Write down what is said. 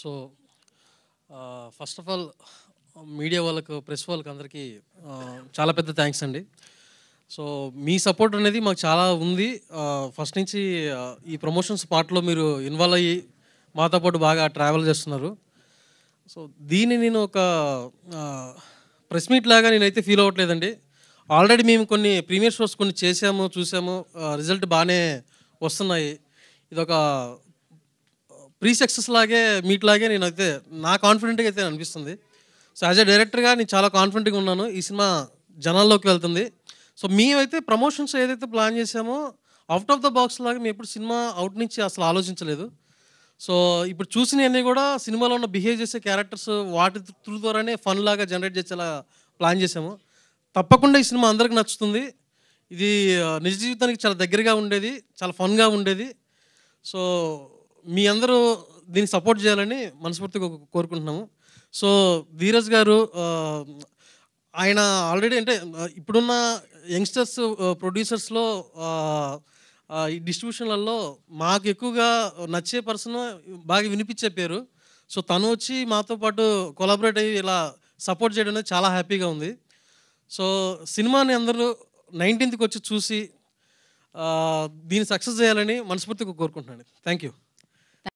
so first of all media వాళ్ళకు press వాళ్ళకి అందరికీ చాలా పెద్ద థ్యాంక్స్ అండి సో మీ సపోర్ట్ అనేది మాకు చాలా ఉంది ఫస్ట్ నుంచి ఈ ప్రమోషన్స్ పార్ట్లో మీరు ఇన్వాల్వ్ అయ్యి మాతో పాటు బాగా ట్రావెల్ చేస్తున్నారు సో దీన్ని నేను ఒక ప్రెస్ మీట్ లాగా నేనైతే ఫీల్ అవ్వట్లేదండి ఆల్రెడీ మేము కొన్ని ప్రీమియర్ షోస్ కొన్ని చేసాము చూసాము రిజల్ట్ బాగానే వస్తున్నాయి ఇది ఒక ప్రీ సక్సెస్ లాగే మీట్ లాగే నేను అయితే నా కాన్ఫిడెంట్గా అయితే అనిపిస్తుంది సో యాజ్ అ డైరెక్టర్గా నేను చాలా కాన్ఫిడెంట్గా ఉన్నాను ఈ సినిమా జనాల్లోకి వెళ్తుంది సో మేమైతే ప్రమోషన్స్ ఏదైతే ప్లాన్ చేసామో అవుట్ ఆఫ్ ద బాక్స్ లాగా మేము ఎప్పుడు సినిమా అవుట్ నుంచి అసలు ఆలోచించలేదు సో ఇప్పుడు చూసినవన్నీ కూడా సినిమాలో ఉన్న బిహేవ్ చేసే క్యారెక్టర్స్ వాటి త్రూ ద్వారానే ఫన్ లాగా జనరేట్ చేసేలా ప్లాన్ చేసాము తప్పకుండా ఈ సినిమా అందరికి నచ్చుతుంది ఇది నిజ జీవితానికి చాలా దగ్గరగా ఉండేది చాలా ఫన్గా ఉండేది సో మీ అందరూ దీన్ని సపోర్ట్ చేయాలని మనస్ఫూర్తిగా కోరుకుంటున్నాము సో ధీరజ్ గారు ఆయన ఆల్రెడీ అంటే ఇప్పుడున్న యంగ్స్టర్స్ ప్రొడ్యూసర్స్లో ఈ డిస్ట్రిబ్యూషన్లలో మాకు ఎక్కువగా నచ్చే పర్సన్ బాగా వినిపించే పేరు సో తను వచ్చి మాతో పాటు కొలాబరేట్ అయ్యి ఇలా సపోర్ట్ చేయడం అనేది చాలా హ్యాపీగా ఉంది సో సినిమాని అందరూ నైన్టీన్త్కి వచ్చి చూసి దీన్ని సక్సెస్ చేయాలని మనస్ఫూర్తిగా కోరుకుంటున్నాను థ్యాంక్ యూ